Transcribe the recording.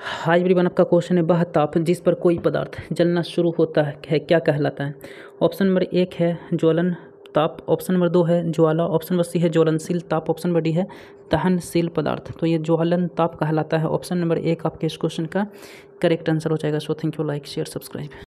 high one आपका question है वह ताप जिस पर कोई पदार्थ जलना शुरू होता है क्या कहलाता है ऑप्शन नंबर एक है ज्वलन ताप ऑप्शन नंबर दो है ज्वाला ऑप्शन नंबर सी है ज्वलनशील ताप ऑप्शन नंबर डी है दहनशील पदार्थ तो ये ज्वलन ताप कहलाता है ऑप्शन नंबर एक आपके इस क्वेश्चन का करेक्ट आंसर हो जाएगा so thank you like share subscribe